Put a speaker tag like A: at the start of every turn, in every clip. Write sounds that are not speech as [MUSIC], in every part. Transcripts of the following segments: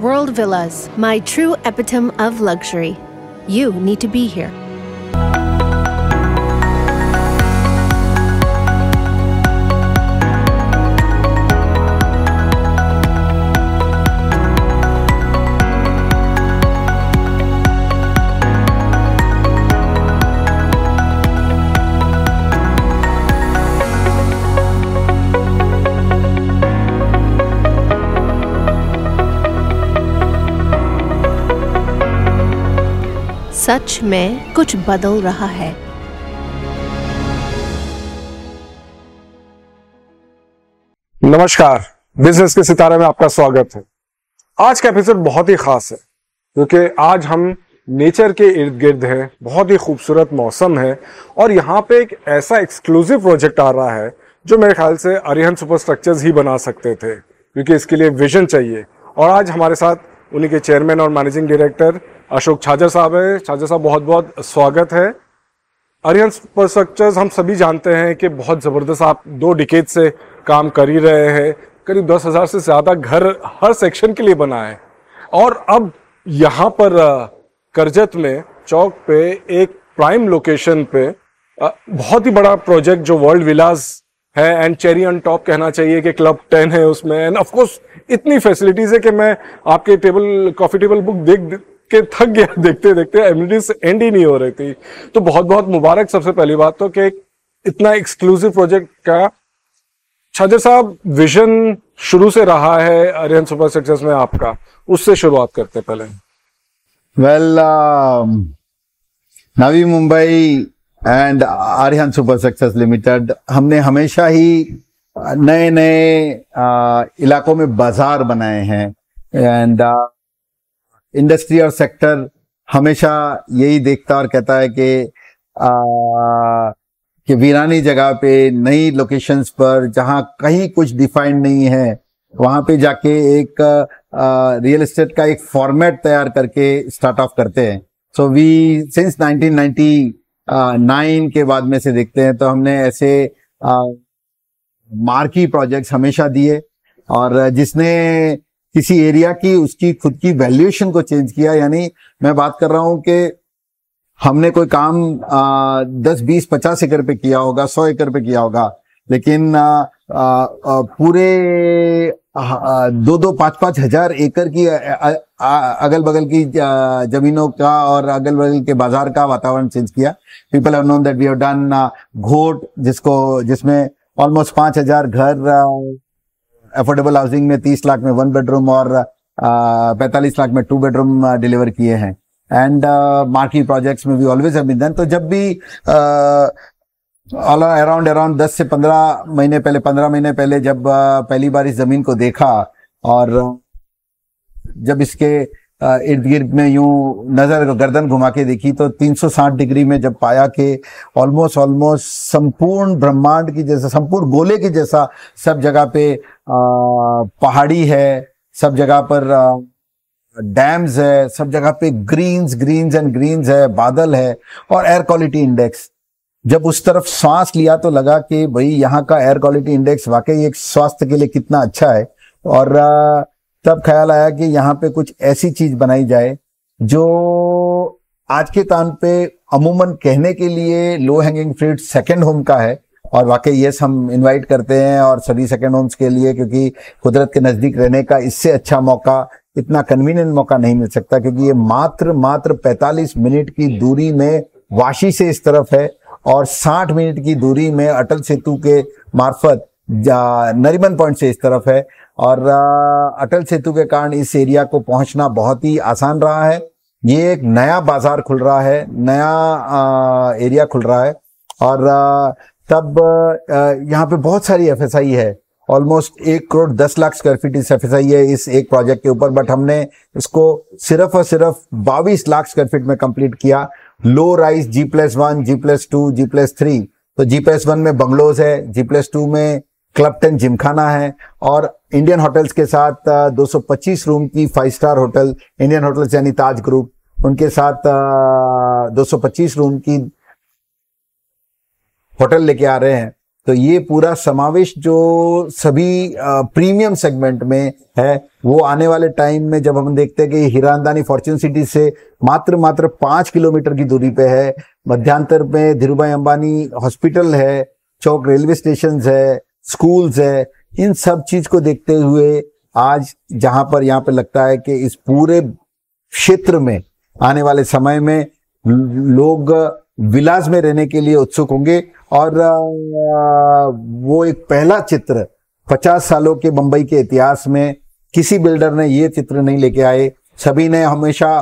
A: World Villas, my true epitome of luxury. You need to be here. सच में कुछ बदल रहा है नमस्कार बिजनेस के सितारे में आपका स्वागत है आज का एपिसोड बहुत ही खास है क्योंकि आज हम नेचर के इर्द गिर्द है बहुत ही खूबसूरत मौसम है और यहाँ पे एक ऐसा एक्सक्लूसिव प्रोजेक्ट आ रहा है जो मेरे ख्याल से अरिहन सुपरस्ट्रक्चर्स ही बना सकते थे क्योंकि इसके लिए विजन चाहिए और आज हमारे साथ उन्हीं के चेयरमैन और मैनेजिंग डायरेक्टर अशोक छाजर साहब है छाजर साहब बहुत बहुत स्वागत है अरियन स्ट्रक्चर हम सभी जानते हैं कि बहुत ज़बरदस्त आप दो डिकेट से काम कर ही रहे हैं करीब दस हज़ार से ज़्यादा घर हर सेक्शन के लिए बना है और अब यहाँ पर करजत में चौक पे एक प्राइम लोकेशन पे बहुत ही बड़ा प्रोजेक्ट जो वर्ल्ड विलास है एंड चेरी ऑन टॉप कहना चाहिए कि क्लब टेन है उसमें एंड ऑफकोर्स इतनी फैसिलिटीज़ है कि मैं आपके टेबल कॉफी टेबल बुक देख के थक गया [LAUGHS] देखते देखते एमिनिटीज एंड ही नहीं हो रही थी तो बहुत बहुत मुबारक सबसे पहली बात तो कि इतना एक्सक्लूसिव प्रोजेक्ट का छाजर साहब विजन शुरू से रहा है अरियन सुपर सक्सेस में आपका उससे शुरुआत करते पहले
B: well well, uh, Navi Mumbai and Aryan super success limited हमने हमेशा ही नए नए uh, इलाकों में बाजार बनाए हैं एंड uh, इंडस्ट्री और सेक्टर हमेशा यही देखता और कहता है कि कि वीरानी जगह पे नई लोकेशंस पर जहाँ कहीं कुछ डिफाइंड नहीं है वहां पे जाके एक रियल एस्टेट का एक फॉर्मेट तैयार करके स्टार्ट ऑफ करते हैं सो वी सिंस 1999 के बाद में से देखते हैं तो हमने ऐसे मार्की प्रोजेक्ट्स हमेशा दिए और जिसने किसी एरिया की उसकी खुद की वैल्यूएशन को चेंज किया यानी मैं बात कर रहा हूं कि हमने कोई काम दस बीस पचास एकड़ पे किया होगा सौ एकड़ पे किया होगा लेकिन आ, आ, आ, पूरे दो दो पांच पांच हजार एकड़ की अगल बगल की जमीनों का और अगल बगल के बाजार का वातावरण चेंज किया people have known that we have done घोट जिसको जिसमें ऑलमोस्ट पांच हजार घर अफोर्डेबल हाउसिंग में तीस लाख में वन बेडरूम और पैंतालीस लाख में टू बेडरूम डिलीवर किए हैं एंड मार्किंग प्रोजेक्ट्स में भी ऑलवेज हैव तो जब भी ऑल अराउंड अराउंड दस से पंद्रह महीने पहले पंद्रह महीने पहले जब uh, पहली बार इस जमीन को देखा और जब इसके इर्द गिर्द में यूं नज़र गर्दन घुमा के देखी तो 360 डिग्री में जब पाया कि ऑलमोस्ट ऑलमोस्ट संपूर्ण ब्रह्मांड की जैसा संपूर्ण गोले की जैसा सब जगह पे पहाड़ी है सब जगह पर डैम्स है सब जगह पे ग्रीन्स ग्रीन्स एंड ग्रीन्स है बादल है और एयर क्वालिटी इंडेक्स जब उस तरफ सांस लिया तो लगा कि भाई यहाँ का एयर क्वालिटी इंडेक्स वाकई एक स्वास्थ्य के लिए कितना अच्छा है और तब ख्याल आया कि यहाँ पे कुछ ऐसी चीज बनाई जाए जो आज के तान पे अमूमन कहने के लिए low hanging fruit second home का है और वाकई यस हम इनवाइट करते हैं और सभी सेकेंड होम्स के लिए क्योंकि कुदरत के नज़दीक रहने का इससे अच्छा मौका इतना कन्वीनियंट मौका नहीं मिल सकता क्योंकि ये मात्र मात्र 45 मिनट की दूरी में वाशी से इस तरफ है और 60 मिनट की दूरी में अटल सेतु के मार्फत नरिमन पॉइंट से इस तरफ है और अटल सेतु के कारण इस एरिया को पहुंचना बहुत ही आसान रहा है ये एक नया बाजार खुल रहा है नया एरिया खुल रहा है और तब यहाँ पे बहुत सारी एफ है ऑलमोस्ट एक करोड़ दस लाख स्क्वायर फीट इस एफ है इस एक प्रोजेक्ट के ऊपर बट हमने इसको सिर्फ और सिर्फ बाविस लाख स्क्वायर फीट में कंप्लीट किया low rise G plus one G plus two G plus three तो जी प्लस वन में बंगलोज है जी प्लस टू में क्लब टेन जिमखाना है और इंडियन होटल्स के साथ 225 रूम की five star hotel Indian hotels यानी ताज ग्रुप उनके साथ 225 रूम की होटल लेके आ रहे हैं तो ये पूरा समावेश जो सभी प्रीमियम सेगमेंट में है वो आने वाले टाइम में जब हम देखते हैं कि हिरानदानी फॉर्च्यून सिटी से मात्र मात्र पांच किलोमीटर की दूरी पे है मध्यांतर में धीरूभाई अंबानी हॉस्पिटल है चौक रेलवे स्टेशन है स्कूल्स है इन सब चीज को देखते हुए आज जहां पर यहाँ पे लगता है कि इस पूरे क्षेत्र में आने वाले समय में लोग विलास में रहने के लिए उत्सुक होंगे और वो एक पहला चित्र 50 सालों के बंबई के इतिहास में किसी बिल्डर ने ये चित्र नहीं लेके आए सभी ने हमेशा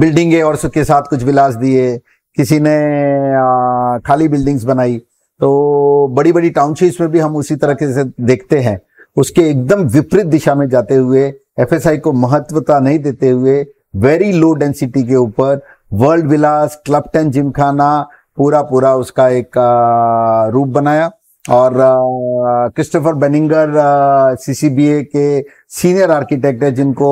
B: बिल्डिंगे और सबके साथ कुछ विलास दिए किसी ने आ, खाली बिल्डिंग्स बनाई तो बड़ी बड़ी टाउनशिप्स में भी हम उसी तरह के से देखते हैं उसके एकदम विपरीत दिशा में जाते हुए एफ को महत्वता नहीं देते हुए वेरी लो डेंसिटी के ऊपर world villas club ten gymkhana पूरा पूरा उसका एक रूप बनाया और क्रिस्टोफर बेनिंगर सीसीबीए के सीनियर आर्किटेक्ट है जिनको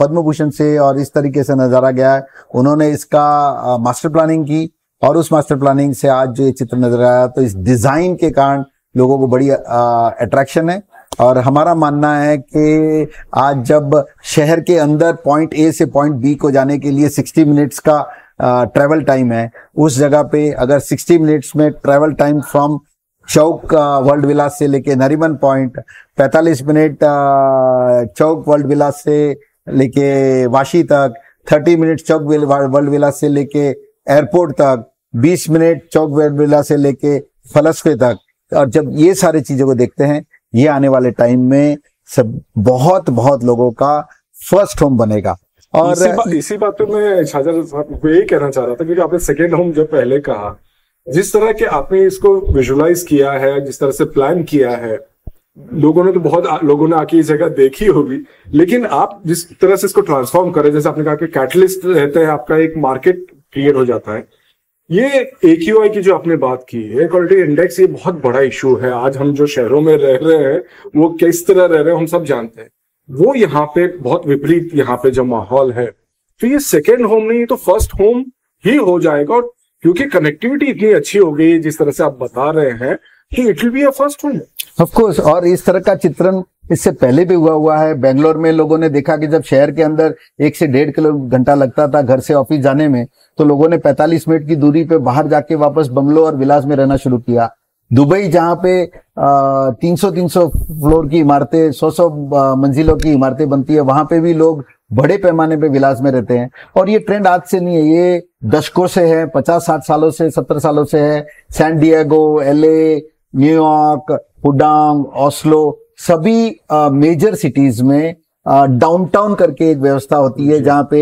B: पद्म भूषण से और इस तरीके से नजारा गया है उन्होंने इसका मास्टर प्लानिंग की और उस मास्टर प्लानिंग से आज जो ये चित्र नजर आया तो इस डिजाइन के कारण लोगों को बड़ी अट्रैक्शन है और हमारा मानना है कि आज जब शहर के अंदर पॉइंट ए से पॉइंट बी को जाने के लिए 60 मिनट्स का ट्रेवल टाइम है उस जगह पे अगर 60 मिनट्स में travel time from Chowk world villas से लेके Nariman point 45 minute Chowk world villas से लेके वाशी तक 30 मिनट चौक वर्ल्ड विलास से लेके एयरपोर्ट तक 20 मिनट चौक वेरबिला से लेके फलसफे तक और जब ये सारी चीजों को देखते हैं ये आने वाले टाइम में सब बहुत बहुत लोगों का फर्स्ट होम बनेगा और इसी, बा,
A: इसी बात पे मैं छाजर साहब को यही कहना चाह रहा था क्योंकि आपने सेकेंड होम जो पहले कहा जिस तरह के आपने इसको विजुलाइज किया है जिस तरह से प्लान किया है लोगों ने तो बहुत आ, लोगों ने आके ये जगह देखी होगी लेकिन आप जिस तरह से इसको ट्रांसफॉर्म करें जैसे आपने कहा कि कैटलिस्ट रहते हैं आपका एक मार्केट क्लियर हो जाता है ये ए की जो आपने बात की एयर क्वालिटी इंडेक्स ये बहुत बड़ा इशू है आज हम जो शहरों में रह रहे हैं वो किस तरह रह रहे हैं हम सब जानते हैं वो यहाँ पे बहुत विपरीत यहाँ पे जो माहौल है तो ये सेकेंड होम नहीं तो फर्स्ट होम ही हो जाएगा और क्योंकि कनेक्टिविटी इतनी अच्छी हो गई जिस तरह से आप बता रहे हैं कि it will be a first home
B: of course और इस तरह का चित्रण इससे पहले भी हुआ हुआ है बेंगलोर में लोगों ने देखा कि जब शहर के अंदर एक से डेढ़ किलो घंटा लगता था घर से ऑफिस जाने में तो लोगों ने 45 मिनट की दूरी पे बाहर जाके वापस बंगलो और विलास में रहना शुरू किया दुबई जहाँ पे तीन सौ तीन सौ फ्लोर की इमारतें सौ सौ मंजिलों की इमारतें बनती है वहां पे भी लोग बड़े पैमाने पे विलास में रहते हैं और ये ट्रेंड आज से नहीं है ये दशकों से है पचास साठ सालों से सत्तर सालों से है San Diego LA New York Pudong Oslo सभी मेजर सिटीज में डाउनटाउन करके एक व्यवस्था होती है जहां पे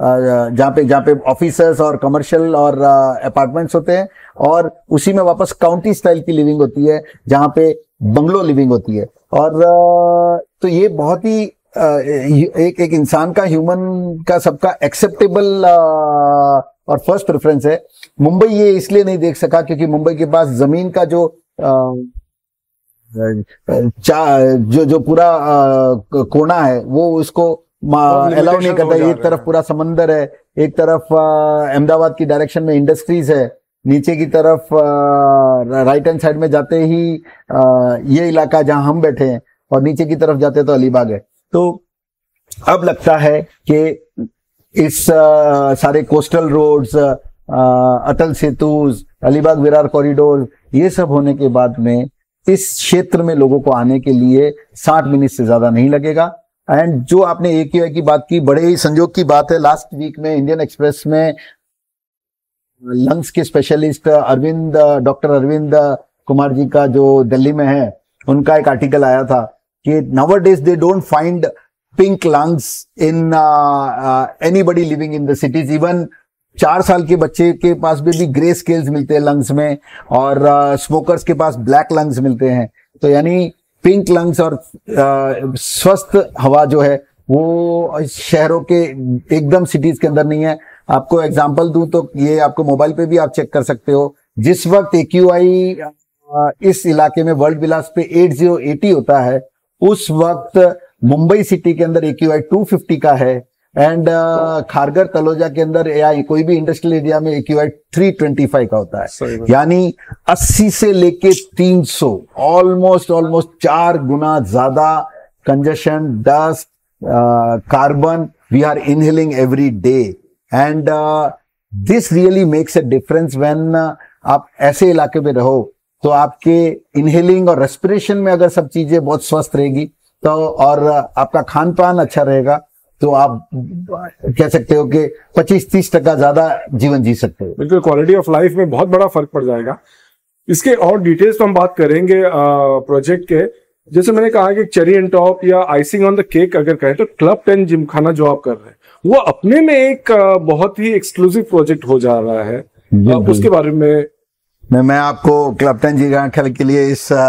B: जहां पे जहां पे ऑफिसर्स और कमर्शियल और अपार्टमेंट्स होते हैं और उसी में वापस काउंटी स्टाइल की लिविंग होती है जहां पे बंगलो लिविंग होती है और तो ये बहुत ही एक एक इंसान का ह्यूमन का सबका एक्सेप्टेबल और फर्स्ट प्रेफरेंस है मुंबई ये इसलिए नहीं देख सका क्योंकि मुंबई के पास जमीन का जो जो जो पूरा कोना है वो उसको अलाउ नहीं करता एक तरफ पूरा समंदर है एक तरफ अहमदाबाद की डायरेक्शन में इंडस्ट्रीज है नीचे की तरफ राइट हैंड साइड में जाते ही ये इलाका जहां हम बैठे हैं और नीचे की तरफ जाते तो अलीबाग है तो अब लगता है कि इस सारे coastal roads Atal Setu Alibag Virar corridor ये सब होने के बाद में इस क्षेत्र में लोगों को आने के लिए साठ मिनट से ज्यादा नहीं लगेगा एंड जो आपने ए क्यू की बात की बड़े ही संजोग की बात है लास्ट वीक में इंडियन एक्सप्रेस में लंग्स के स्पेशलिस्ट अरविंद डॉक्टर अरविंद कुमार जी का जो दिल्ली में है उनका एक आर्टिकल आया था कि nowadays they don't find pink lungs in anybody living in the cities even चार साल के बच्चे के पास भी, भी ग्रे स्केल्स मिलते हैं लंग्स में और स्मोकर्स uh, के पास ब्लैक लंग्स मिलते हैं तो यानी पिंक लंग्स और uh, स्वस्थ हवा जो है वो शहरों के एकदम सिटीज के अंदर नहीं है आपको एग्जाम्पल दूं तो ये आपको मोबाइल पे भी आप चेक कर सकते हो जिस वक्त ए uh, इस इलाके में वर्ल्ड विलास पे एटी होता है उस वक्त मुंबई सिटी के अंदर ए फिफ्टी का है एंड खारगर तलोजा के अंदर या कोई भी इंडस्ट्रियल एरिया में थ्री ट्वेंटी फाइव का होता है यानी अस्सी से लेके तीन सौ ऑलमोस्ट ऑलमोस्ट चार गुना ज्यादा congestion dust carbon we are inhaling every day and this really makes a difference when आप ऐसे इलाके में रहो तो आपके इनहेलिंग और रेस्पिरेशन में अगर सब चीजें बहुत स्वस्थ रहेगी तो और uh, आपका खान पान अच्छा रहेगा तो आप कह सकते हो कि पच्चीस तीस टका ज्यादा जीवन जी सकते हो
A: बिल्कुल क्वालिटी ऑफ लाइफ में बहुत बड़ा फर्क पड़ जाएगा इसके और डिटेल्स तो हम बात करेंगे प्रोजेक्ट के जैसे मैंने कहा कि चेरी एंड टॉप या आइसिंग ऑन द केक अगर कहें तो क्लब टेन जिम खाना जो आप कर रहे हैं वो अपने में एक बहुत ही एक्सक्लूसिव प्रोजेक्ट हो जा रहा है उसके बारे में मैं मैं आपको
B: क्लब टेन जी खेल के लिए इस आ,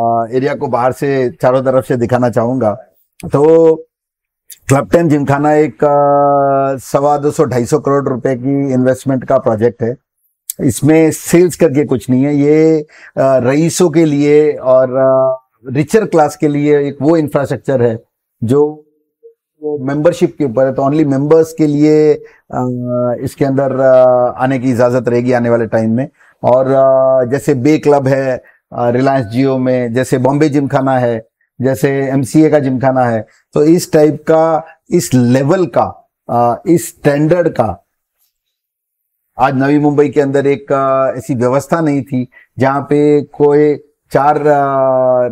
B: आ, एरिया को बाहर से चारों तरफ से दिखाना चाहूंगा तो क्लब टेन जिमखाना एक सवा दो सौ ढाई सौ करोड़ रुपए की इन्वेस्टमेंट का प्रोजेक्ट है इसमें सेल्स करके कुछ नहीं है ये रईसों के लिए और रिचर क्लास के लिए एक वो इंफ्रास्ट्रक्चर है जो मेंबरशिप के ऊपर है तो ओनली मेंबर्स के लिए इसके अंदर आने की इजाज़त रहेगी आने वाले टाइम में और जैसे बे क्लब है रिलायंस जियो में जैसे बॉम्बे जिम खाना है जैसे एम का जिमखाना है तो इस टाइप का इस लेवल का इस स्टैंडर्ड का आज नवी मुंबई के अंदर एक ऐसी व्यवस्था नहीं थी जहाँ पे कोई चार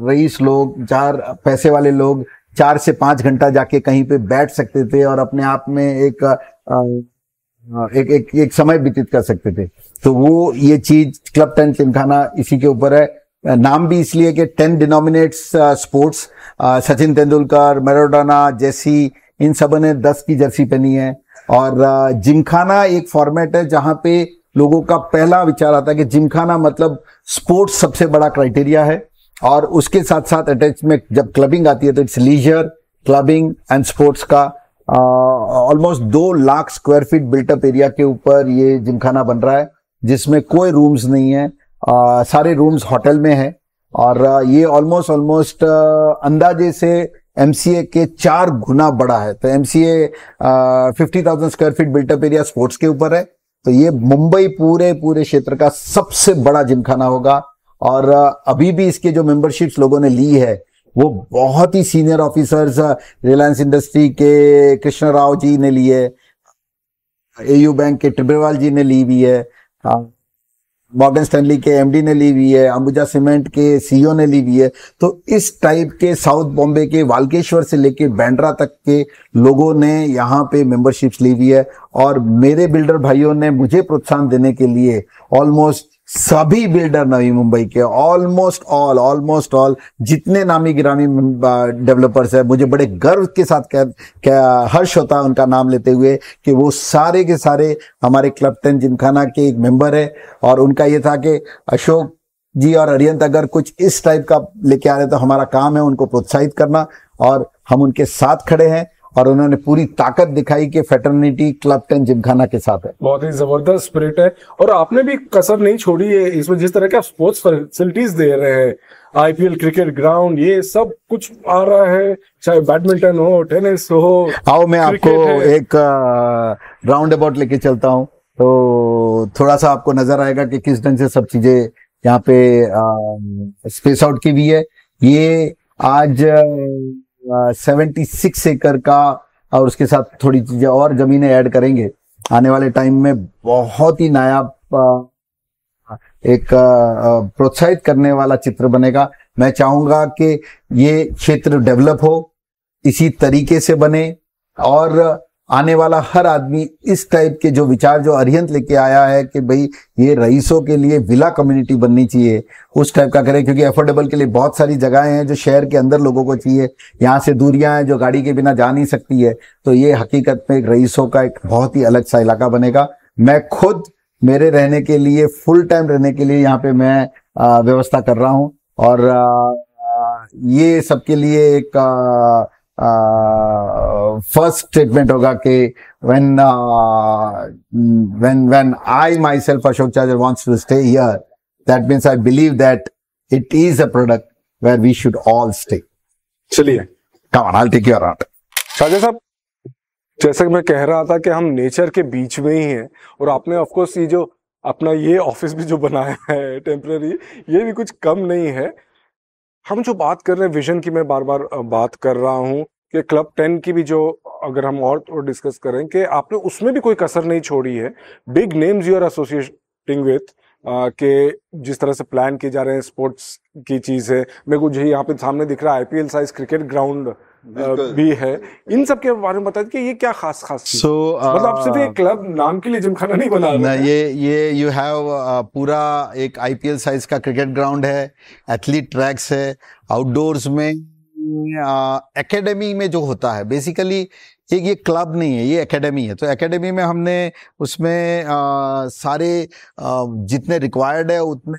B: रईस लोग चार पैसे वाले लोग चार से पांच घंटा जाके कहीं पे बैठ सकते थे और अपने आप में एक एक एक, एक समय व्यतीत कर सकते थे तो वो ये चीज क्लब टेंट चिमखाना इसी के ऊपर है नाम भी इसलिए कि ten denominates sports Sachin Tendulkar Maradona जेसी इन सब ने दस की जर्सी पहनी है और uh, जिमखाना एक फॉर्मेट है जहां पे लोगों का पहला विचार आता है कि जिमखाना मतलब स्पोर्ट्स सबसे बड़ा क्राइटेरिया है और उसके साथ साथ अटैच में जब क्लबिंग आती है तो it's leisure clubbing and sports का ऑलमोस्ट uh, दो लाख स्क्वायर फीट बिल्टअप एरिया के ऊपर ये जिमखाना बन रहा है जिसमें कोई रूम्स नहीं है आ, सारे रूम्स होटल में हैं और ये ऑलमोस्ट ऑलमोस्ट अंदाजे से एम के चार गुना बड़ा है तो M C A fifty thousand square feet built up area sports के ऊपर है तो ये मुंबई पूरे पूरे क्षेत्र का सबसे बड़ा जिमखाना होगा और अभी भी इसके जो मेंबरशिप्स लोगों ने ली है वो बहुत ही सीनियर ऑफिसर्स रिलायंस इंडस्ट्री के कृष्ण राव जी ने लिए एयू बैंक के ट्रिब्रवाल जी ने ली हुई है हाँ। मॉर्गन स्टैनली के एमडी ने ली हुई है अंबुजा सीमेंट के सीईओ e ने ली हुई है तो इस टाइप के साउथ बॉम्बे के वालकेश्वर से लेके बैंड्रा तक के लोगों ने यहाँ पे मेंबरशिप्स ली हुई है और मेरे बिल्डर भाइयों ने मुझे प्रोत्साहन देने के लिए ऑलमोस्ट सभी बिल्डर नवी मुंबई के ऑलमोस्ट ऑल ऑलमोस्ट ऑल जितने नामी ग्रामी डेवलपर्स है मुझे बड़े गर्व के साथ कह, कह हर्ष होता है उनका नाम लेते हुए कि वो सारे के सारे हमारे क्लब टेन जिमखाना के एक मेंबर है और उनका ये था कि अशोक जी और अरियंत अगर कुछ इस टाइप का लेके आ रहे तो हमारा काम है उनको प्रोत्साहित करना और हम उनके साथ खड़े हैं और उन्होंने पूरी ताकत दिखाई कि फेटर्निटी क्लब टेन जिमखाना के साथ है
A: बहुत ही जबरदस्त स्पिरिट है और आपने भी कसर नहीं छोड़ी है इसमें जिस तरह के आप स्पोर्ट्स फैसिलिटीज दे रहे हैं आईपीएल क्रिकेट ग्राउंड ये सब कुछ आ रहा है चाहे बैडमिंटन हो टेनिस हो आओ मैं आपको
B: एक राउंड अबाउट लेके चलता हूँ तो थोड़ा सा आपको नजर आएगा कि किस ढंग से सब चीजें यहाँ पे स्पेस आउट की भी है ये आज सेवेंटी सिक्स एकड़ का और उसके साथ थोड़ी चीजें और जमीनें ऐड करेंगे आने वाले टाइम में बहुत ही नायाब एक प्रोत्साहित करने वाला चित्र बनेगा मैं चाहूंगा कि ये क्षेत्र डेवलप हो इसी तरीके से बने और आने वाला हर आदमी इस टाइप के जो विचार जो अरियंत लेके आया है कि भाई ये रईसों के लिए विला कम्युनिटी बननी चाहिए उस टाइप का करें क्योंकि अफोर्डेबल के लिए बहुत सारी जगहें हैं जो शहर के अंदर लोगों को चाहिए यहाँ से दूरियां हैं जो गाड़ी के बिना जा नहीं सकती है तो ये हकीकत में रईसों का एक बहुत ही अलग सा इलाका बनेगा मैं खुद मेरे रहने के लिए फुल टाइम रहने के लिए यहाँ पे मैं व्यवस्था कर रहा हूँ और आ, ये सबके लिए एक आ, आ, फर्स्ट स्टेटमेंट होगा कि when when when I myself Ashok Chhajer wants to stay here that means I believe that it is a product where we should all stay
A: चलिए come on I take your art Chhajer साहब जैसा कि मैं कह रहा था कि हम नेचर के बीच में ही हैं और आपने ऑफकोर्स ये जो अपना ये ऑफिस भी जो बनाया है टेम्पररी ये भी कुछ कम नहीं है हम जो बात कर रहे हैं विजन की मैं बार बार बात कर रहा हूँ कि क्लब टेन की भी जो अगर हम और तो डिस्कस करें कि आपने उसमें भी कोई कसर नहीं छोड़ी है big names you are associating with के जिस तरह से प्लान किए जा रहे हैं स्पोर्ट्स की चीज़ है मेरे को जी यहाँ पे सामने दिख रहा है आईपीएल साइज क्रिकेट ग्राउंड भी है इन सब के बारे में बता कि ये क्या खास खास सो so, मतलब सिर्फ ये क्लब नाम के लिए जिमखाना नहीं बना ना ये
B: ये यू हैव पूरा एक आईपीएल साइज का क्रिकेट ग्राउंड है एथलीट ट्रैक्स है आउटडोर्स में एकेडमी में जो होता है बेसिकली एक ये क्लब नहीं है ये एकेडमी है तो एकेडमी में हमने उसमें आ, सारे आ, जितने रिक्वायर्ड है उतने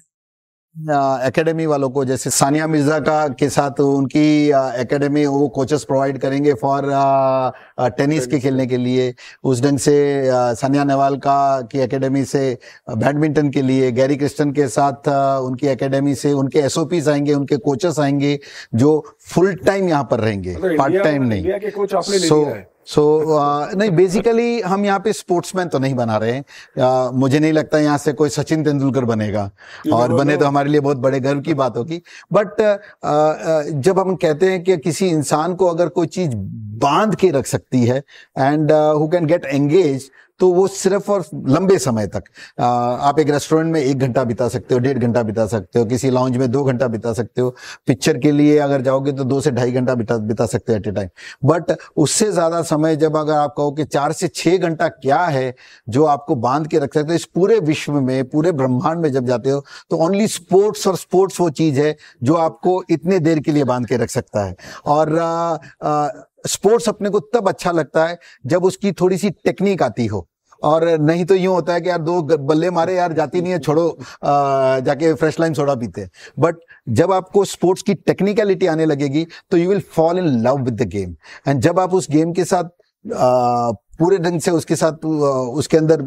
B: एकेडमी वालों को जैसे सानिया मिर्जा का के साथ उनकी एकेडमी वो कोचेस प्रोवाइड करेंगे फॉर टेनिस के खेलने के लिए उस ढंग से सानिया नेहवाल का की एकेडमी से बैडमिंटन के लिए गैरी क्रिस्टन के साथ आ, उनकी एकेडमी से उनके एस आएंगे उनके कोचेस आएंगे जो फुल टाइम यहाँ पर रहेंगे पार्ट मतलब टाइम नहीं सो सो so, uh, नहीं बेसिकली हम यहाँ पे स्पोर्ट्समैन तो नहीं बना रहे हैं uh, मुझे नहीं लगता यहाँ से कोई सचिन तेंदुलकर बनेगा और बने तो-, तो हमारे लिए बहुत बड़े गर्व की बात होगी बट uh, uh, जब हम कहते हैं कि किसी इंसान को अगर कोई चीज बांध के रख सकती है and who can get engage तो वो सिर्फ और लंबे समय तक आप एक रेस्टोरेंट में एक घंटा बिता सकते हो डेढ़ घंटा बिता सकते हो किसी लाउंज में दो घंटा बिता सकते हो पिक्चर के लिए अगर जाओगे तो दो से ढाई घंटा बिता बिता सकते हो एट ए टाइम बट उससे ज़्यादा समय जब अगर आप कहो कि चार से छह घंटा क्या है जो आपको बांध के रख सकते हो इस पूरे विश्व में पूरे ब्रह्मांड में जब जाते हो तो ओनली स्पोर्ट्स और स्पोर्ट्स वो चीज़ है जो आपको इतने देर के लिए बांध के रख सकता है और आ, आ, स्पोर्ट्स अपने को तब अच्छा लगता है जब उसकी थोड़ी सी टेक्निक आती हो और नहीं तो यूं होता है कि यार दो बल्ले मारे यार जाती नहीं है छोड़ो जाके फ्रेश लाइन सोडा पीते बट जब आपको स्पोर्ट्स की टेक्निकलिटी आने लगेगी तो you will fall in love with the game and जब आप उस गेम के साथ पूरे ढंग से उसके साथ उसके अंदर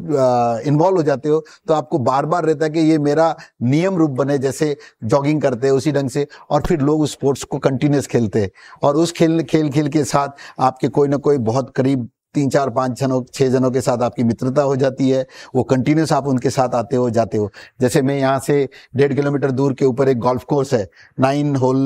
B: इन्वॉल्व हो जाते हो तो आपको बार बार रहता है कि ये मेरा नियम रूप बने जैसे जॉगिंग करते हैं उसी ढंग से और फिर लोग उस स्पोर्ट्स को कंटिन्यूस खेलते हैं और उस खेल खेल खेल के साथ आपके कोई ना कोई बहुत करीब तीन चार पाँच जनों छः जनों के साथ आपकी मित्रता हो जाती है वो कंटिन्यूस आप उनके साथ आते हो जाते हो जैसे मैं यहाँ से डेढ़ किलोमीटर दूर के ऊपर एक गोल्फ कोर्स है नाइन होल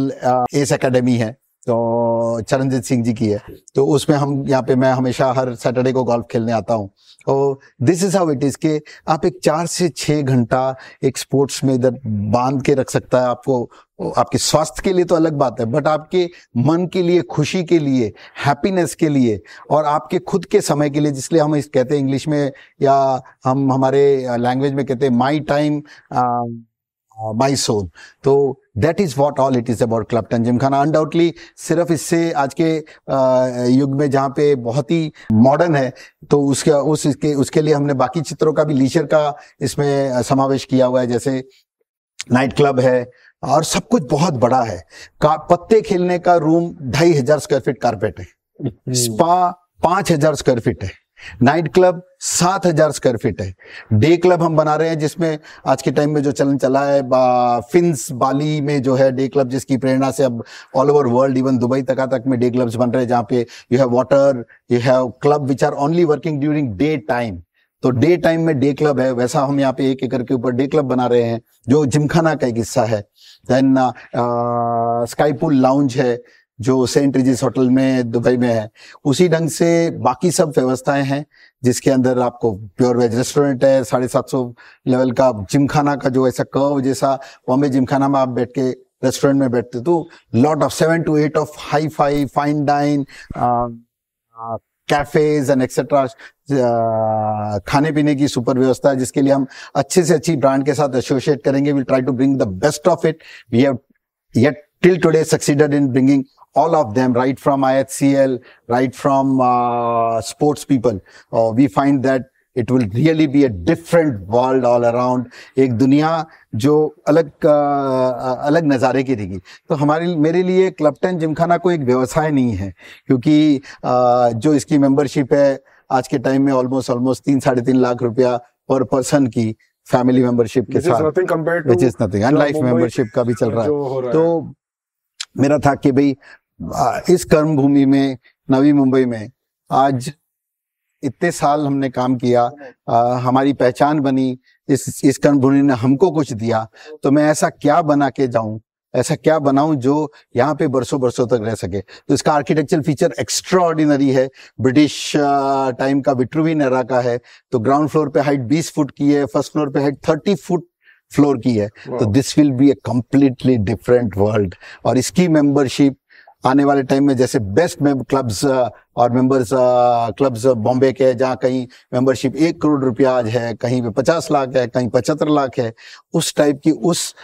B: एस एकेडमी है तो चरणजीत सिंह जी की है तो उसमें हम यहाँ पे मैं हमेशा हर सैटरडे को गोल्फ खेलने आता हूँ तो this is how it is के आप एक चार से छः घंटा एक स्पोर्ट्स में इधर बांध के रख सकता है आपको आपके स्वास्थ्य के लिए तो अलग बात है बट आपके मन के लिए खुशी के लिए हैप्पीनेस के लिए और आपके खुद के समय के लिए जिसलिए हम इस कहते हैं इंग्लिश में या हम हमारे लैंग्वेज में कहते हैं माई टाइम माई माइसोर तो that is what all it is about club ten gymkhana undoubtedly सिर्फ इससे आज के uh, युग में जहाँ पे बहुत ही मॉडर्न है तो उसके उस इसके उसके लिए हमने बाकी चित्रों का भी लीचर का इसमें uh, समावेश किया हुआ है जैसे नाइट क्लब है और सब कुछ बहुत बड़ा है का पत्ते खेलने का रूम ढाई हजार स्क्वायर फीट कारपेट है स्पा हम्म। पांच हजार स्क्वायर फीट है नाइट क्लब सात हजार स्क्वायर फीट है डे क्लब हम बना रहे हैं जिसमें आज के टाइम में जो चलन चला है बा, फिंस बाली में जो है डे क्लब जिसकी प्रेरणा से अब all over world even Dubai तक तक में डे क्लब्स बन रहे हैं जहाँ पे you have water you have club which are only working during day time तो डे टाइम में डे क्लब है वैसा हम यहाँ पे एक एकड़ के ऊपर डे क्लब बना रहे हैं जो जिमखाना का एक हिस्सा है देन स्काईपूल लाउंज है जो सेंट रिजिस होटल में दुबई में है उसी ढंग से बाकी सब व्यवस्थाएं हैं जिसके अंदर आपको प्योर वेज रेस्टोरेंट है साढ़े सात सौ लेवल का जिमखाना का जो ऐसा कर्व जैसा बॉम्बे जिमखाना में आप बैठ के रेस्टोरेंट में बैठते तो lot of seven to eight of hi fi fine dine cafes and etcetera खाने पीने की सुपर व्यवस्था है जिसके लिए हम अच्छे से अच्छी ब्रांड के साथ एसोसिएट करेंगे will try to bring the best of it we have yet till today succeeded in bringing all of them, right from IHCL, right from uh, sports people, uh, we find that it will really be a different world all around. एक दुनिया जो अलग uh, uh, अलग नज़ारे की थी तो हमारे मेरे लिए क्लबटन जिमखाना कोई एक व्यवसाय नहीं है क्योंकि uh, जो इसकी मेंबरशिप है आज के टाइम में ऑलमोस्ट ऑलमोस्ट तीन साढ़े तीन लाख रुपया पर पर्सन की फैमिली मेंबरशिप के साथ which is nothing and life membership का भी चल रहा है तो मेरा था कि भाई इस कर्म भूमि में नवी मुंबई में आज इतने साल हमने काम किया आ, हमारी पहचान बनी इस इस कर्म भूमि ने हमको कुछ दिया तो मैं ऐसा क्या बना के जाऊं ऐसा क्या बनाऊं जो यहाँ पे बरसों बरसों तक रह सके तो इसका आर्किटेक्चर फीचर एक्स्ट्रा ऑर्डिनरी है ब्रिटिश टाइम का विट्रुवी नरा का है तो ग्राउंड फ्लोर पे हाइट 20 फुट की है फर्स्ट फ्लोर पे हाइट 30 फुट फ्लोर की है तो this will be a completely different world और इसकी मेंबरशिप आने वाले टाइम में जैसे बेस्ट में क्लब्स और मेंबर्स क्लब्स बॉम्बे के जहाँ कहीं मेंबरशिप एक करोड़ रुपया आज है कहीं पे पचास लाख है कहीं पचहत्तर लाख है उस टाइप की उस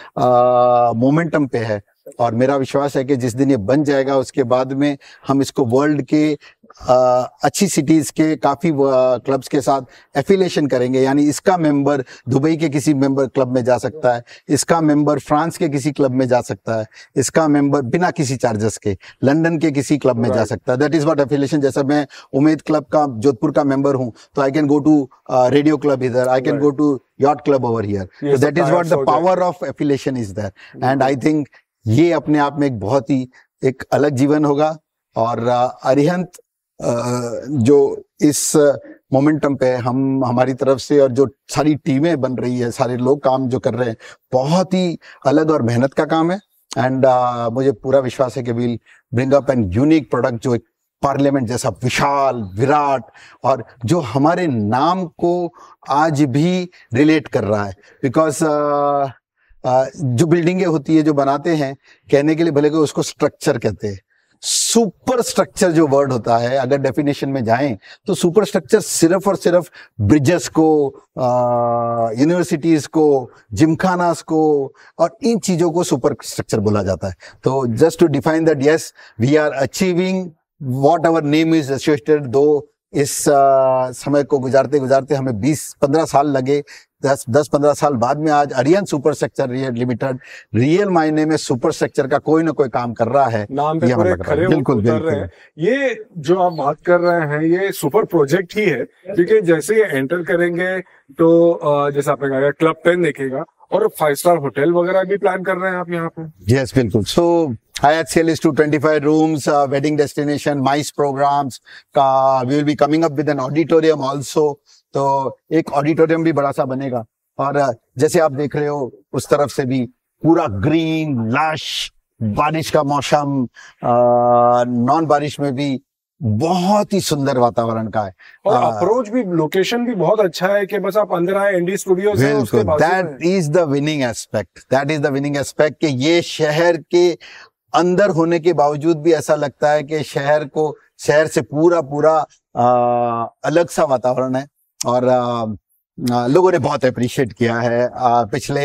B: मोमेंटम uh, पे है और मेरा विश्वास है कि जिस दिन ये बन जाएगा उसके बाद में हम इसको वर्ल्ड के आ, अच्छी सिटीज़ के काफ़ी क्लब्स के साथ एफिलेशन करेंगे यानी इसका मेंबर दुबई के किसी मेंबर क्लब में जा सकता है इसका मेंबर फ्रांस के किसी क्लब में जा सकता है इसका मेंबर बिना किसी चार्जेस के लंदन के किसी क्लब में जा सकता है दैट इज़ वॉट एफिलेशन जैसा मैं उमेद क्लब का जोधपुर का मेंबर हूँ तो I can go to radio club इधर I can go to yacht club over here that is what the power of affiliation is there and I think ये अपने आप में एक बहुत ही एक अलग जीवन होगा और अरिहंत जो इस मोमेंटम पे हम हमारी तरफ से और जो सारी टीमें बन रही है सारे लोग काम जो कर रहे हैं बहुत ही अलग और मेहनत का काम है एंड uh, मुझे पूरा विश्वास है कि we'll bring up an unique product जो एक पार्लियामेंट जैसा विशाल विराट और जो हमारे नाम को आज भी रिलेट कर रहा है बिकॉज uh, जो बिल्डिंगें होती है जो बनाते हैं कहने के लिए भले को उसको स्ट्रक्चर कहते हैं सुपर स्ट्रक्चर जो वर्ड होता है अगर डेफिनेशन में जाएं तो सुपर स्ट्रक्चर सिर्फ और सिर्फ ब्रिजेस को यूनिवर्सिटीज को जिमखानास को और इन चीजों को सुपर स्ट्रक्चर बोला जाता है तो just to define that yes we are achieving what our name is associated दो इस आ, समय को गुजारते गुजारते हमें 20-15 साल लगे 10 दस पंद्रह साल बाद में आज Aryan super structure limited real मायने में सुपर स्ट्रक्चर का कोई ना कोई काम कर रहा है नाम पे पूरे खरे बिल्कुल, बिल्कुल रहे हैं
A: ये जो आप बात कर रहे हैं ये सुपर प्रोजेक्ट ही है क्योंकि जैसे ये एंटर करेंगे तो जैसे आपने कहा क्लब पेन देखेगा और फाइव स्टार होटल वगैरह भी प्लान कर रहे हैं आप यहाँ पे
B: यस बिल्कुल सो is 225 rooms, uh, wedding destination, MICE programs. we will be coming up with an auditorium also. तो एक ऑडिटोरियम भी बड़ा सा बनेगा और uh, जैसे आप देख रहे हो उस तरफ से भी पूरा ग्रीन लश बारिश का मौसम नॉन uh, बारिश में भी बहुत ही सुंदर वातावरण का है और अप्रोच भी लोकेशन भी बहुत अच्छा है कि बस आप अंदर आए ND studio that is the winning aspect that is the winning aspect कि ये शहर के अंदर होने के बावजूद भी ऐसा लगता है कि शहर को शहर से पूरा पूरा आ, अलग सा वातावरण है और आ, हाँ, लोगों ने बहुत अप्रिशिएट किया है पिछले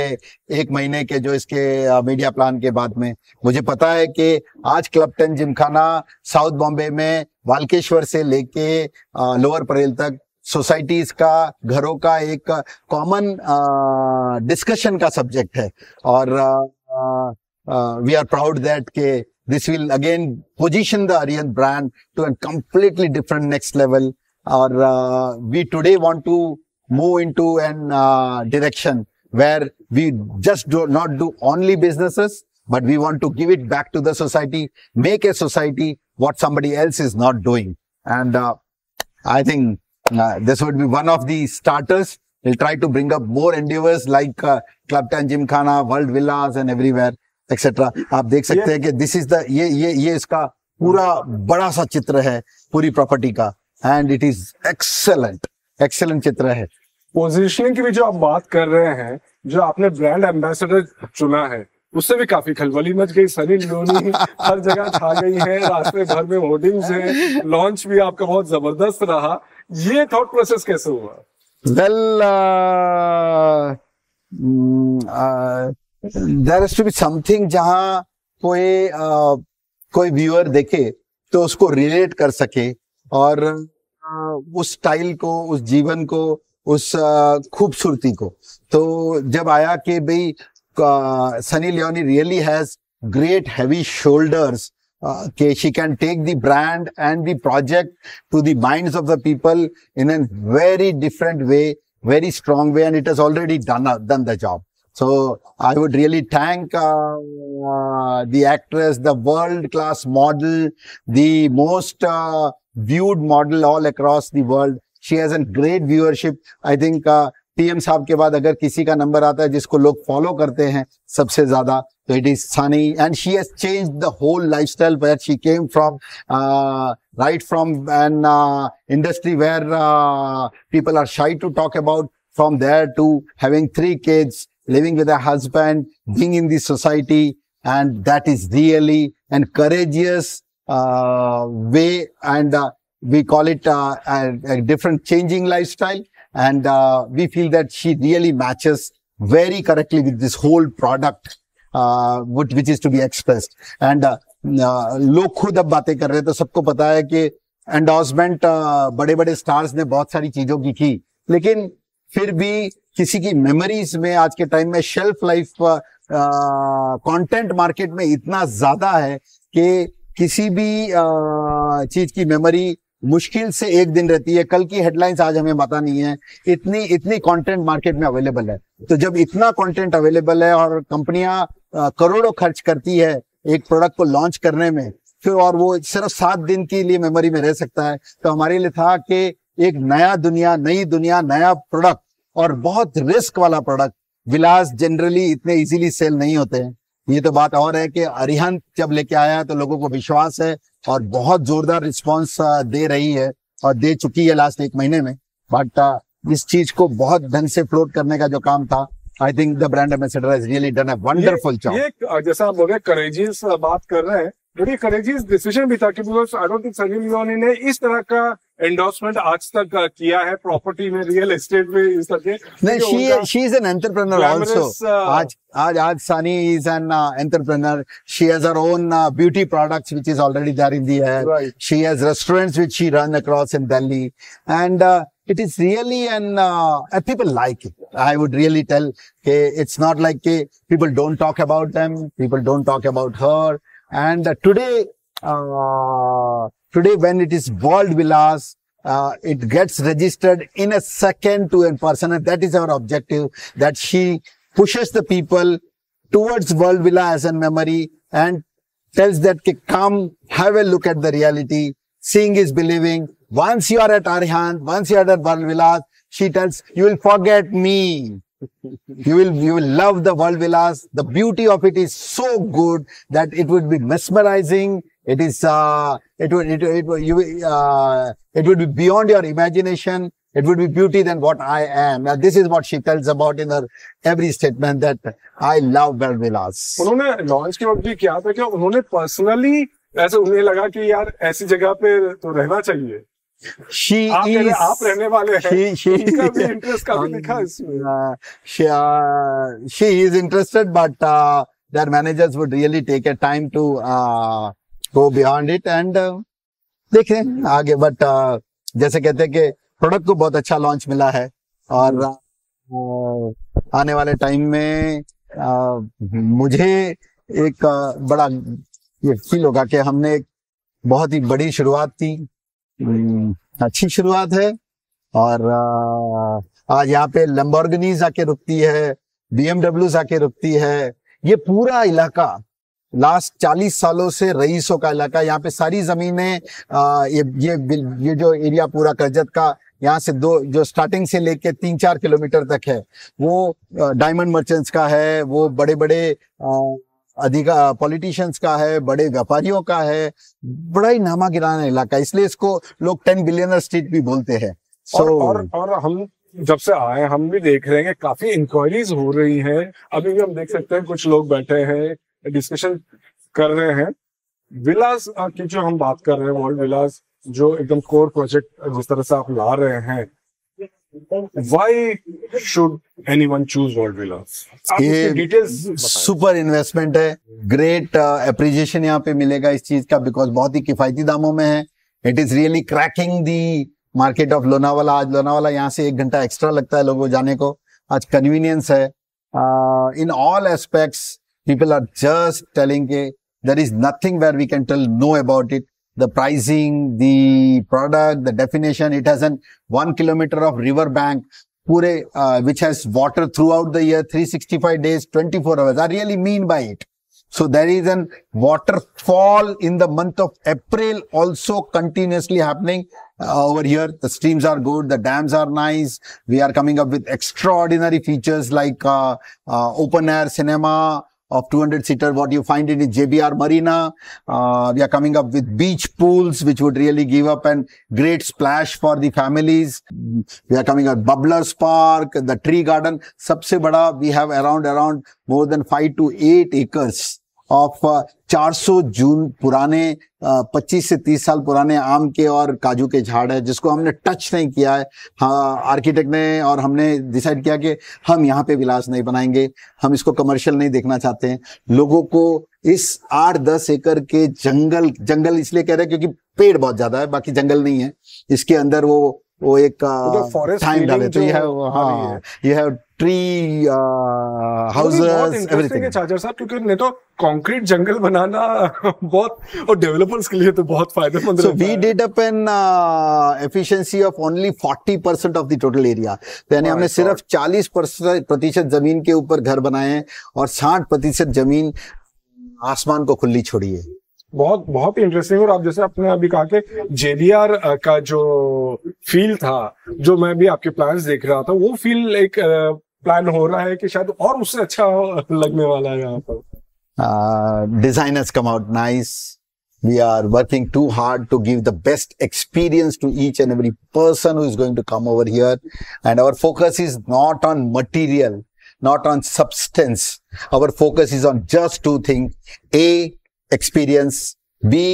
B: एक महीने के जो इसके मीडिया प्लान के बाद में मुझे पता है कि आज club ten gymkhana south Bombay में वालकेश्वर से लेके लोअर परेल तक सोसाइटीज का घरों का एक कॉमन डिस्कशन का सब्जेक्ट है और वी आर प्राउड दैट के this will again position the Aryan brand to an completely different next level और we today want to move into an uh, direction where we just do not do only businesses, but we want to give it back to the society, make a society what somebody else is not doing. And uh, I think uh, this would be one of the starters. We'll try to bring up more endeavors like uh, Club Tan Gymkhana, World Villas and everywhere, etc. You can see that this is the ये ये ये इसका पूरा बड़ा सा चित्र excellent. पूरी property
A: positioning की भी जो आप बात कर रहे हैं जो आपने ब्रांड एम्बेसडर चुना है उससे भी काफी खलबली मच गई सनी लियोनी [LAUGHS] हर जगह छा गई है रास्ते भर में होर्डिंग्स है लॉन्च भी आपका बहुत जबरदस्त रहा ये थॉट प्रोसेस कैसे हुआ well
B: there to be something जहां कोई uh, कोई व्यूअर देखे तो उसको रिलेट कर सके और uh, उस स्टाइल को उस जीवन को उस खूबसूरती को तो जब आया कि भाई Sunny Leone really has great heavy shoulders के she can take the brand and the project to the minds of the people in a very different way very strong way and it is already done done the job so I would really thank the actress the world class model the most viewed model all across the world she has an great viewership I think PM साहब के बाद अगर किसी का number आता है जिसको लोग फॉलो करते हैं सबसे ज्यादा तो it is Sunny and she has change the whole lifestyle where she came from right from an industry where people are shy to talk about from there to having three kids living with a husband being in this society and that is really and courageous way and we call it uh, a, a, different changing lifestyle. And uh, we feel that she really matches very correctly with this whole product, uh, which is to be expressed. And लोग खुद अब बातें कर रहे हैं तो सबको पता है कि एंडोर्समेंट बड़े बड़े स्टार्स ने बहुत सारी चीजों की की लेकिन फिर भी किसी की मेमोरीज में आज के टाइम में शेल्फ लाइफ कंटेंट मार्केट में इतना ज्यादा है कि किसी भी चीज की मेमोरी मुश्किल से एक दिन रहती है कल की हेडलाइंस आज हमें पता नहीं है इतनी इतनी कंटेंट मार्केट में अवेलेबल है तो जब इतना कंटेंट अवेलेबल है और कंपनियां करोड़ों खर्च करती है एक प्रोडक्ट को लॉन्च करने में फिर और वो सिर्फ सात दिन के लिए मेमोरी में रह सकता है तो हमारे लिए था कि एक नया दुनिया नई दुनिया नया प्रोडक्ट और बहुत रिस्क वाला प्रोडक्ट विलास जनरली इतने इजीली सेल नहीं होते हैं ये तो बात और है कि अरिहंत जब लेके आया तो लोगों को विश्वास है और बहुत जोरदार रिस्पॉन्स दे रही है और दे चुकी है लास्ट एक महीने में बट इस चीज को बहुत ढंग से फ्लोट करने का जो काम था I think the brand ambassador really done a wonderful job
A: जैसा आप बोल करेजियस बात कर रहे हैं बड़ी करेजियस डिसीजन भी था कि बिकॉज आई डोंट थिंक सलीम लोनी ने इस तरह का एंडोर्समेंट आज तक किया है प्रॉपर्टी में रियल एस्टेट में इस तरह के नहीं she she
B: is an entrepreneur also आज आज आज Sunny is an entrepreneur she has her own beauty products which is already there in the air she has restaurants which she run across in Delhi and it is really an uh, people like it i would really tell okay, it's not like okay, people don't talk about them people don't talk about her And today, uh, today when it is world villas, uh, it gets registered in a second to a person and that is our objective that she pushes the people towards world villa as a memory and tells that come have a look at the reality seeing is believing once you are at arihant once you are at world she tells you will forget me [LAUGHS] you will you will love the world villas. The beauty of it is so good that it would be mesmerizing. It is uh, it would it, it would you uh, it would be beyond your imagination. It would be beauty than what I am. Now, this is what she tells about in her every statement that I love world
A: villas. उन्होंने launch के वक्त भी किया था कि उन्होंने personally ऐसे उन्हें लगा कि यार ऐसी जगह पे तो रहना चाहिए she आप, is, आप रहने वाले हैं she, she, इंटरेस्ट काफी [LAUGHS] दिखा
B: इसमें हाँ, uh, she is interested but uh, their managers would really take a time to uh, go beyond it and uh, देखें आगे बट uh, जैसे कहते हैं कि प्रोडक्ट को बहुत अच्छा लॉन्च मिला है और हम्म। uh, आने वाले टाइम में uh, मुझे एक uh, बड़ा ये फील होगा कि हमने एक बहुत ही बड़ी शुरुआत की हम्म, अच्छी शुरुआत है और आज यहाँ पे लम्बोर्गनीज आके रुकती है बीएमडब्ल्यू आके रुकती है ये पूरा इलाका लास्ट चालीस सालों से रईसों का इलाका यहाँ पे सारी जमीनें ये ये ये जो एरिया पूरा करजत का यहाँ से दो जो स्टार्टिंग से लेके तीन चार किलोमीटर तक है वो डायमंड मर्चेंट्स का है वो बड़े बड़े आ, अधिकार पॉलिटिशियंस का है बड़े व्यापारियों का है बड़ा ही नामा गिराना इलाका इसलिए इसको लोग टेन बिलियनर स्टेट भी बोलते हैं सो
A: so, और, और, और हम जब से आए हम भी देख रहे हैं काफी इंक्वायरीज हो रही हैं अभी भी हम देख सकते हैं कुछ लोग बैठे हैं डिस्कशन कर रहे हैं विलास की जो हम बात कर रहे हैं वर्ल्ड विलास जो एकदम कोर प्रोजेक्ट जिस तरह से आप ला रहे हैं
B: सुपर इन्वेस्टमेंट है ग्रेट अप्रिजिएशन uh, यहाँ पे मिलेगा इस चीज का बिकॉज बहुत ही किफायती दामों में है it is really cracking the market of Lonavala आज लोनावाला यहाँ से एक घंटा एक्स्ट्रा लगता है लोगों जाने को आज कन्वीनियंस है in all aspects people are just telling के there is nothing where we can tell no about it the pricing, the product, the definition. It has an one kilometer of river bank, Pure, uh, which has water throughout the year, 365 days, 24 hours. I really mean by it. So there is an waterfall in the month of April also continuously happening uh, over here. The streams are good. The dams are nice. We are coming up with extraordinary features like uh, uh, open air cinema, of 200 seater what you find in JBR Marina. Uh, we are coming up with beach pools, which would really give up an great splash for the families. We are coming up Bubblers Park, the tree garden. Sabse bada, we have around, around more than five to eight acres of 400 uh, जून पुराने 25 uh, से 30 साल पुराने आम के और काजू के झाड़ है जिसको हमने टच नहीं किया है हाँ आर्किटेक्ट ने और हमने डिसाइड किया कि हम यहाँ पे विलास नहीं बनाएंगे हम इसको कमर्शियल नहीं देखना चाहते हैं लोगों को इस आठ दस एकड़ के जंगल जंगल इसलिए कह रहे हैं क्योंकि पेड़ बहुत ज्यादा है बाकी जंगल नहीं है इसके अंदर वो वो एक फॉरेस्ट टाइम uh, डाले तो यह हाँ, यह है ट्री हाउसेस एवरीथिंग
A: चाचा साहब क्योंकि उन्हें तो कंक्रीट जंगल बनाना [LAUGHS] बहुत और डेवलपर्स के लिए तो बहुत फायदेमंद so we
B: did up an efficiency of only 40 of the total area तो यानी oh हमने सिर्फ 40 प्रतिशत जमीन के ऊपर घर बनाए और 60 प्रतिशत जमीन आसमान को खुली छोड़ी है
A: बहुत बहुत ही इंटरेस्टिंग और आप जैसे आपने अभी कहा कि जेडीआर uh, का जो फील था जो मैं भी आपके प्लान्स देख रहा था वो फील एक uh, प्लान हो रहा है कि शायद और उससे अच्छा लगने वाला है यहाँ
B: पर designers come out nice we are working too hard to give the best experience to each and every person who is going to come over here and our focus is not on material not on substance our focus is on just two things a experience b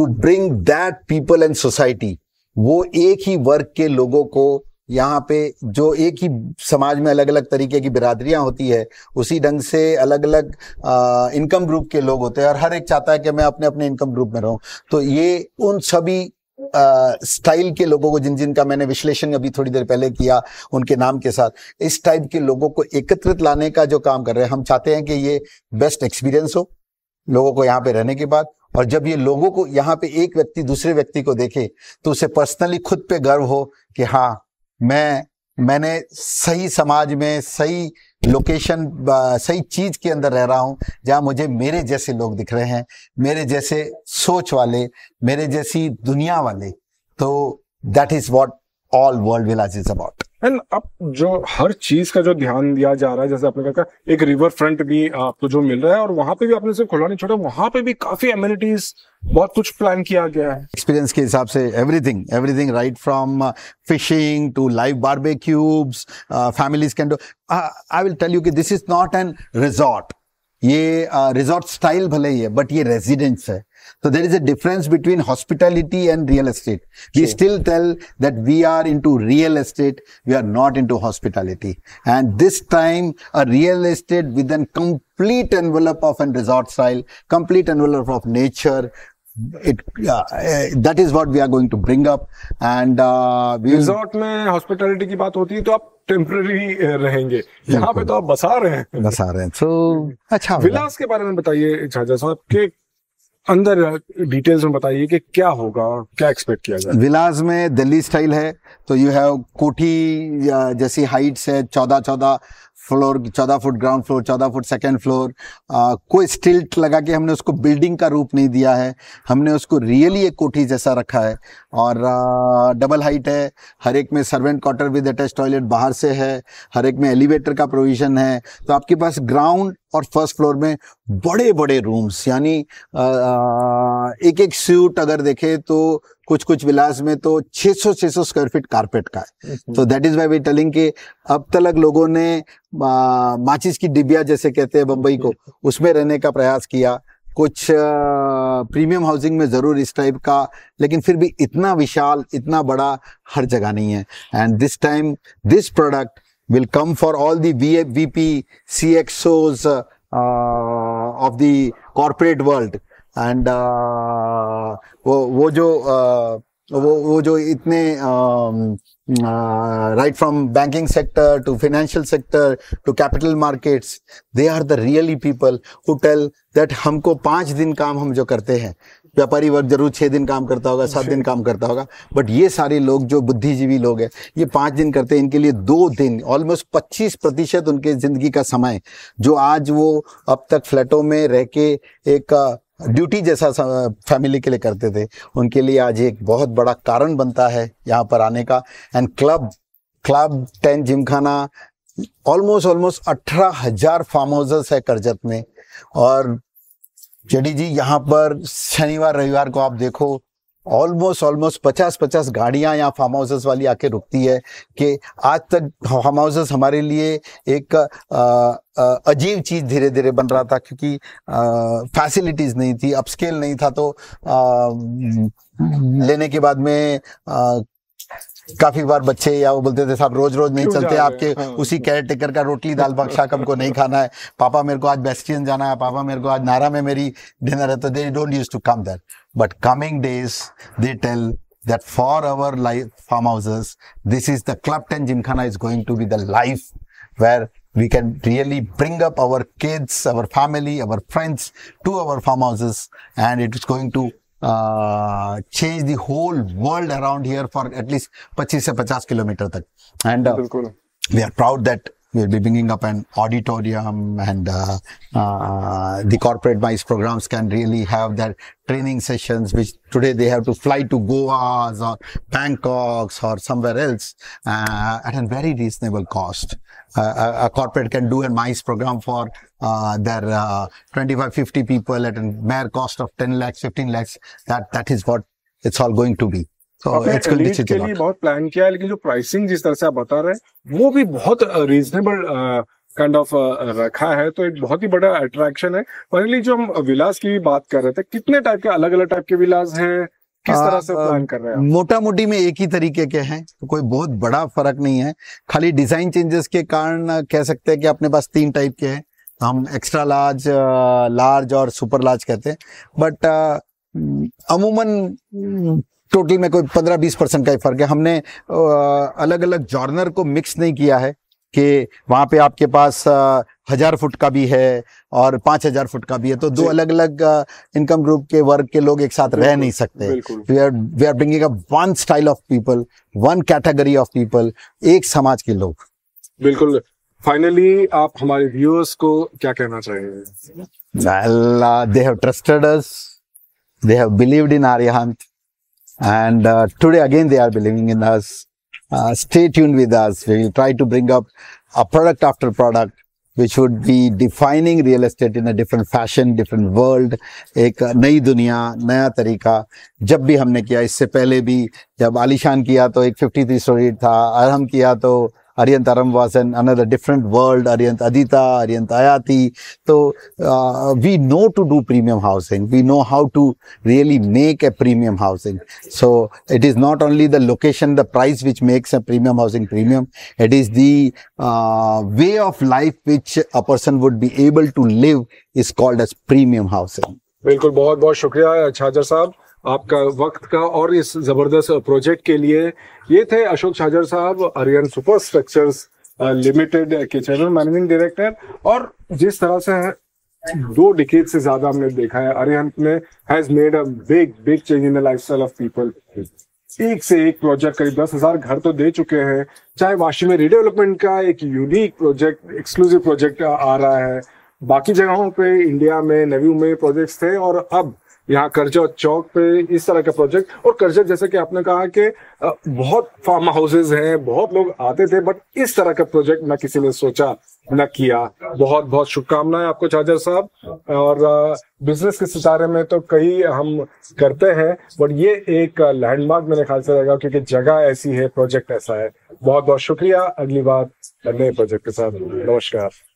B: to bring that people and society वो एक ही वर्ग के लोगों को यहाँ पे जो एक ही समाज में अलग अलग तरीके की बिरादरियाँ होती है उसी ढंग से अलग अलग इनकम ग्रुप के लोग होते हैं और हर एक चाहता है कि मैं अपने अपने इनकम ग्रुप में रहूं तो ये उन सभी स्टाइल के लोगों को जिन जिन का मैंने विश्लेषण अभी थोड़ी देर पहले किया उनके नाम के साथ इस टाइप के लोगों को एकत्रित लाने का जो काम कर रहे हैं हम चाहते हैं कि ये बेस्ट एक्सपीरियंस हो लोगों को यहाँ पे रहने के बाद और जब ये लोगों को यहाँ पे एक व्यक्ति दूसरे व्यक्ति को देखे तो उसे पर्सनली खुद पे गर्व हो कि हाँ मैं मैंने सही समाज में सही लोकेशन सही चीज के अंदर रह रहा हूं जहां मुझे मेरे जैसे लोग दिख रहे हैं मेरे जैसे सोच वाले मेरे जैसी दुनिया वाले तो that is what all world village is about
A: and अब जो हर चीज का जो ध्यान दिया जा रहा है जैसे आपने कहा एक रिवर फ्रंट भी आपको तो जो मिल रहा है और वहां पे भी आपने खुला नहीं छोड़ा वहां पे भी काफी एम्यूनिटीज बहुत कुछ प्लान किया गया है
B: एक्सपीरियंस के हिसाब से everything everything right from fishing to live cubes families can do I will tell you कि this is not an resort ये रिजॉर्ट uh, स्टाइल भले ही है बट ये रेजिडेंस है So there is a difference between hospitality and real estate. We sure. still tell that we are into real estate. We are not into hospitality. And this time, a real estate with a complete envelope of a resort style, complete envelope of nature, it uh, eh, that is what we are going to bring up and uh, we'll... resort
A: में hospitality की बात होती है तो आप temporary, रहेंगे यहाँ पे तो आप बसा रहे हैं
B: बसा रहे so, अच्छा
A: विलास के बारे में अंदर डिटेल्स में बताइए कि क्या होगा और क्या एक्सपेक्ट किया जाए
B: विलास में दिल्ली स्टाइल है तो यू हैव कोठी जैसी हाइट्स है चौदह चौदह फ्लोर चौदह फुट ग्राउंड फ्लोर चौदह फुट सेकेंड फ्लोर आ, कोई स्टिल्ट लगा के हमने उसको बिल्डिंग का रूप नहीं दिया है हमने उसको रियली एक कोठी जैसा रखा है और आ, डबल हाइट है हर एक में servant quarter with attach toilet बाहर से है हर एक में एलिवेटर का प्रोविज़न है तो आपके पास ग्राउंड और फर्स्ट फ्लोर में बड़े बड़े रूम्स यानी एक एक सूट अगर देखे तो कुछ कुछ विलास में तो 600 600 स्क्वायर फीट कारपेट का है हम्म। तो that is why we telling कि अब तक लोगों ने माचिस की डिबिया जैसे कहते हैं बम्बई को उसमें रहने का प्रयास किया कुछ प्रीमियम हाउसिंग में ज़रूर इस टाइप का लेकिन फिर भी इतना विशाल इतना बड़ा हर जगह नहीं है and this time this product will come for all the VP, CXOs uh, uh, of the corporate world. And uh, वो वो जो इतने right from banking sector to financial sector to capital markets they are the really people who tell that हमको पांच दिन काम हम जो करते हैं व्यापारी वर्ग जरूर छह दिन काम करता होगा सात दिन काम करता होगा बट ये सारे लोग जो बुद्धिजीवी लोग हैं ये पाँच दिन करते हैं इनके लिए दो दिन ऑलमोस्ट पच्चीस प्रतिशत उनके ज़िंदगी का समय जो आज वो अब तक फ्लैटों में रह के एक ड्यूटी जैसा फैमिली के लिए करते थे उनके लिए आज एक बहुत बड़ा कारण बनता है यहाँ पर आने का and club club ten Gymkhana almost almost अठारह हजार फार्म हाउसेस है करजत में और जेडी जी यहाँ पर शनिवार रविवार को आप देखो ऑलमोस्ट ऑलमोस्ट पचास पचास गाड़ियां यहाँ फार्म हाउसेस वाली आके रुकती है कि आज तक फार्म हाउसेस हमारे लिए एक अजीब चीज़ धीरे धीरे बन रहा था क्योंकि फैसिलिटीज़ नहीं थी अपस्केल नहीं था तो आ, लेने के बाद में काफी बार बच्चे या वो बोलते थे साहब रोज रोज नहीं चलते आपके हाँ। उसी केयर टेकर का रोटी दाल बख्शा कम को नहीं खाना है पापा मेरे को आज बेस्टियन जाना है पापा मेरे को आज नारा में मेरी डिनर है तो they don't use to come that but coming days they tell that for our life farm houses this is the club ten Gymkhana is going to be the life where we can really bring up our kids our family our friends to our farm houses and it is going to Uh, change the whole world around here for at least 25 से 50 kilometre तक and we are proud that we'll be bringing up an auditorium and uh, uh, the corporate mice programs can really have their training sessions which today they have to fly to goa's or bangkok's or somewhere else uh, at a very reasonable cost a, a, corporate can do a MICE program for uh, their uh, 25, 50 people at a mere cost of 10 lakhs, 15 lakhs. That that is what it's all going to be. So it's going to be
A: bahut plan kiya hai lekin jo pricing jis tarah se aap bata rahe wo bhi bahut reasonable बहुत reasonable kind of रखा है तो एक बहुत ही बड़ा attraction है finally जो हम विलास की भी बात कर रहे थे कितने टाइप के अलग अलग टाइप के विलास हैं किस तरह से प्लान कर रहे हैं
B: मोटा मोटी में एक ही तरीके के हैं तो कोई बहुत बड़ा फर्क नहीं है खाली डिजाइन चेंजेस के कारण कह सकते हैं कि अपने पास तीन टाइप के हैं तो हम एक्स्ट्रा लार्ज लार्ज और सुपर लार्ज कहते हैं बट हम्म, अमूमन टोटल हम्म, में कोई पंद्रह बीस परसेंट का ही फर्क है हमने अलग अलग जॉर्नर को मिक्स नहीं किया है कि वहाँ पे आपके पास हजार फुट का भी है और पांच हजार फुट का भी है तो दो अलग अलग इनकम ग्रुप के वर्ग के लोग एक साथ रह नहीं सकते we are bringing one style of people one category of people एक समाज के लोग
A: बिल्कुल फाइनली आप हमारे व्यूअर्स को क्या कहना चाहेंगे
B: well uh, they have trusted us they have Uh, stay tuned with us. We will try to bring up a product after product which would be defining real estate in a different fashion, different world, एक नई दुनिया नया तरीका जब भी हमने किया इससे पहले भी जब आलिशान किया तो एक 53 स्टोरी था अरहम किया तो Aryant Aramvasan, another different world, Aryant Adita, Aryant Ayati. So uh, we know to do premium housing. We know how to really make a premium housing. So it is not only the location, the price which makes a premium housing premium. It is the uh, way of life which a person would be able to live is called as premium housing.
A: बिल्कुल बहुत बहुत शुक्रिया छाजर साहब आपका वक्त का और इस जबरदस्त प्रोजेक्ट के लिए ये थे अशोक शाजर साहब अरियन सुपर स्ट्रक्चर लिमिटेड के चेयरमैन मैनेजिंग डायरेक्टर और जिस तरह से दो डिकेट से ज्यादा हमने देखा है अरिहंत ने has made a big big change in the life style of people एक से एक प्रोजेक्ट करीब दस हजार घर तो दे चुके हैं चाहे वाशी में रिडेवलपमेंट का एक यूनिक प्रोजेक्ट एक्सक्लूसिव प्रोजेक्ट आ रहा है बाकी जगहों पे इंडिया में नवी में प्रोजेक्ट्स थे और अब यहाँ कर्जा चौक पे इस तरह का प्रोजेक्ट और कर्जा जैसे कि आपने कहा कि बहुत फार्म हाउसेज हैं बहुत लोग आते थे बट इस तरह का प्रोजेक्ट ना किसी ने सोचा न किया बहुत बहुत शुभकामनाएं आपको चार्जर साहब और बिजनेस के सितारे में तो कई हम करते हैं बट ये एक लैंडमार्क मेरे ख्याल से रहेगा क्योंकि जगह ऐसी है प्रोजेक्ट ऐसा है बहुत बहुत शुक्रिया अगली बार नए प्रोजेक्ट के साथ नमस्कार